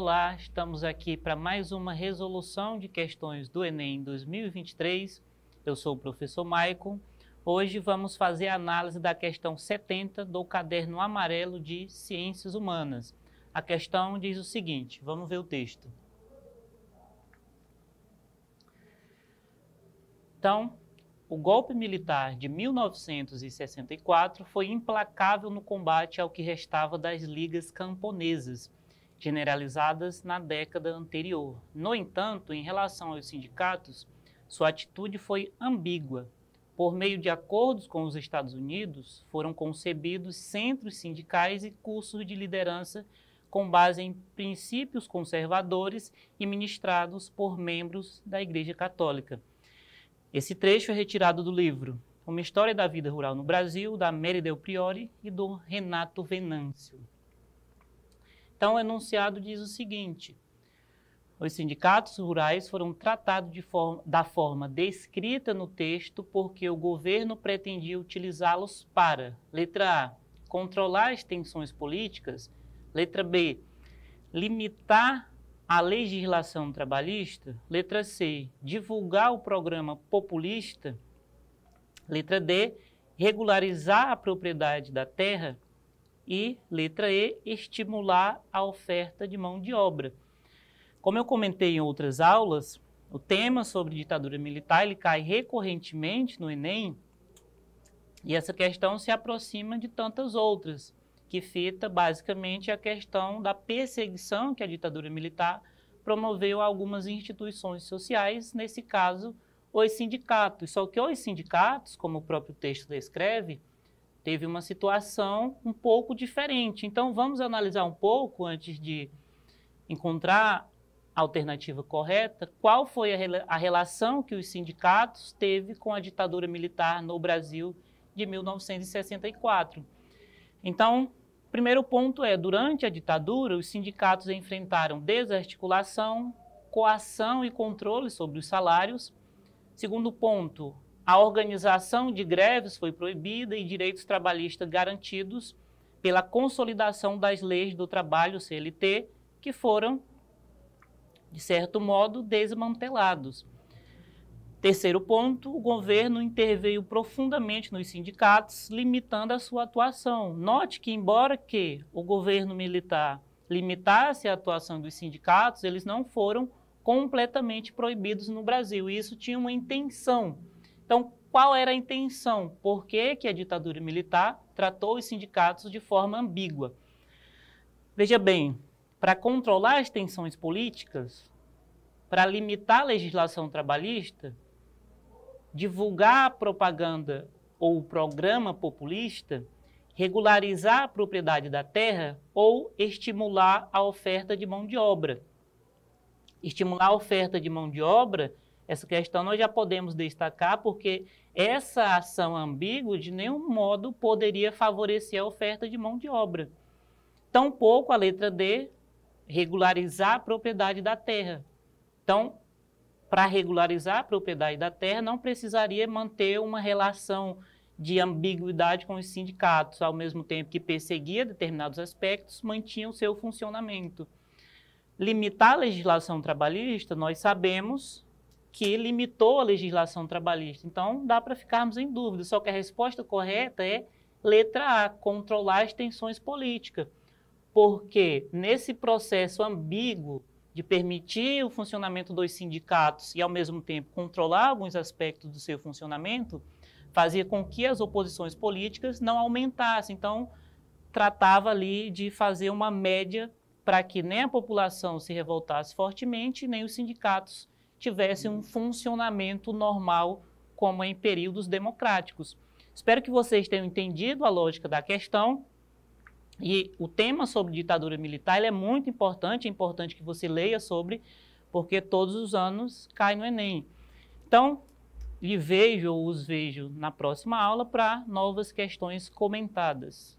Olá, estamos aqui para mais uma resolução de questões do Enem 2023. Eu sou o professor Maicon. Hoje vamos fazer a análise da questão 70 do caderno amarelo de Ciências Humanas. A questão diz o seguinte: vamos ver o texto. Então, o golpe militar de 1964 foi implacável no combate ao que restava das ligas camponesas generalizadas na década anterior. No entanto, em relação aos sindicatos, sua atitude foi ambígua. Por meio de acordos com os Estados Unidos, foram concebidos centros sindicais e cursos de liderança com base em princípios conservadores e ministrados por membros da Igreja Católica. Esse trecho é retirado do livro Uma História da Vida Rural no Brasil, da Mary Del Priori e do Renato Venâncio. Então, o enunciado diz o seguinte: os sindicatos rurais foram tratados forma, da forma descrita no texto porque o governo pretendia utilizá-los para, letra A, controlar as tensões políticas, letra B, limitar a legislação trabalhista, letra C, divulgar o programa populista, letra D, regularizar a propriedade da terra e, letra E, estimular a oferta de mão de obra. Como eu comentei em outras aulas, o tema sobre ditadura militar ele cai recorrentemente no Enem e essa questão se aproxima de tantas outras, que fita basicamente a questão da perseguição que a ditadura militar promoveu a algumas instituições sociais, nesse caso, os sindicatos. Só que os sindicatos, como o próprio texto descreve, teve uma situação um pouco diferente. Então, vamos analisar um pouco antes de encontrar a alternativa correta, qual foi a, a relação que os sindicatos teve com a ditadura militar no Brasil de 1964. Então, primeiro ponto é, durante a ditadura, os sindicatos enfrentaram desarticulação, coação e controle sobre os salários. Segundo ponto, a organização de greves foi proibida e direitos trabalhistas garantidos pela consolidação das leis do trabalho CLT, que foram, de certo modo, desmantelados. Terceiro ponto, o governo interveio profundamente nos sindicatos, limitando a sua atuação. Note que, embora que o governo militar limitasse a atuação dos sindicatos, eles não foram completamente proibidos no Brasil. isso tinha uma intenção então, qual era a intenção? Por que, que a ditadura militar tratou os sindicatos de forma ambígua? Veja bem, para controlar as tensões políticas, para limitar a legislação trabalhista, divulgar a propaganda ou programa populista, regularizar a propriedade da terra ou estimular a oferta de mão de obra. Estimular a oferta de mão de obra essa questão nós já podemos destacar porque essa ação ambígua de nenhum modo poderia favorecer a oferta de mão de obra. Tampouco a letra D regularizar a propriedade da terra. Então, para regularizar a propriedade da terra, não precisaria manter uma relação de ambiguidade com os sindicatos, ao mesmo tempo que perseguia determinados aspectos, mantinha o seu funcionamento. Limitar a legislação trabalhista, nós sabemos, que limitou a legislação trabalhista. Então, dá para ficarmos em dúvida, só que a resposta correta é letra A, controlar as tensões políticas. Porque nesse processo ambíguo de permitir o funcionamento dos sindicatos e, ao mesmo tempo, controlar alguns aspectos do seu funcionamento, fazia com que as oposições políticas não aumentassem. Então, tratava ali de fazer uma média para que nem a população se revoltasse fortemente, nem os sindicatos tivesse um funcionamento normal como em períodos democráticos. Espero que vocês tenham entendido a lógica da questão. E o tema sobre ditadura militar é muito importante, é importante que você leia sobre, porque todos os anos cai no Enem. Então, lhe vejo ou os vejo na próxima aula para novas questões comentadas.